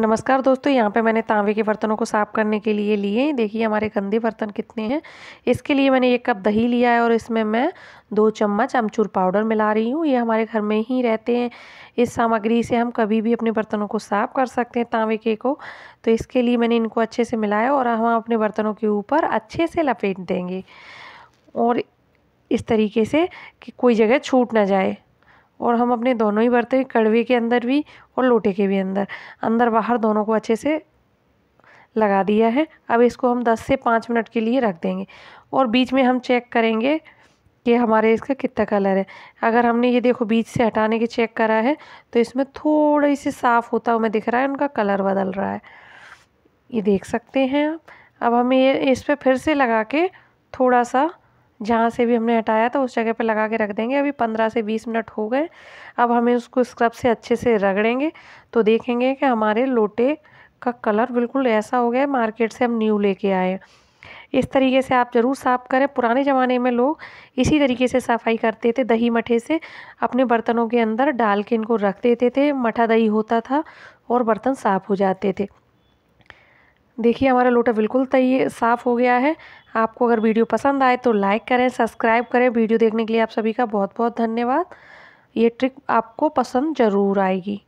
नमस्कार दोस्तों यहाँ पे मैंने तांबे के बर्तनों को साफ़ करने के लिए लिए देखिए हमारे गंदे बर्तन कितने हैं इसके लिए मैंने एक कप दही लिया है और इसमें मैं दो चम्मच अमचूर पाउडर मिला रही हूँ ये हमारे घर में ही रहते हैं इस सामग्री से हम कभी भी अपने बर्तनों को साफ़ कर सकते हैं तांबे के को तो इसके लिए मैंने इनको अच्छे से मिलाया और हम अपने बर्तनों के ऊपर अच्छे से लपेट देंगे और इस तरीके से कि कोई जगह छूट ना जाए और हम अपने दोनों ही बर्तन कड़वे के अंदर भी और लोटे के भी अंदर अंदर बाहर दोनों को अच्छे से लगा दिया है अब इसको हम 10 से 5 मिनट के लिए रख देंगे और बीच में हम चेक करेंगे कि हमारे इसका कितना कलर है अगर हमने ये देखो बीच से हटाने के चेक करा है तो इसमें थोड़ी सी साफ़ होता हुआ दिख रहा है उनका कलर बदल रहा है ये देख सकते हैं आप अब हमें ये इस पर फिर से लगा के थोड़ा सा जहाँ से भी हमने हटाया था उस जगह पे लगा के रख देंगे अभी पंद्रह से बीस मिनट हो गए अब हमें उसको स्क्रब से अच्छे से रगड़ेंगे तो देखेंगे कि हमारे लोटे का कलर बिल्कुल ऐसा हो गया है मार्केट से हम न्यू लेके आए इस तरीके से आप ज़रूर साफ़ करें पुराने ज़माने में लोग इसी तरीके से सफाई करते थे दही मठे से अपने बर्तनों के अंदर डाल के इनको रख देते थे मठा दही होता था और बर्तन साफ़ हो जाते थे देखिए हमारा लोटा बिल्कुल तय साफ़ हो गया है आपको अगर वीडियो पसंद आए तो लाइक करें सब्सक्राइब करें वीडियो देखने के लिए आप सभी का बहुत बहुत धन्यवाद ये ट्रिक आपको पसंद ज़रूर आएगी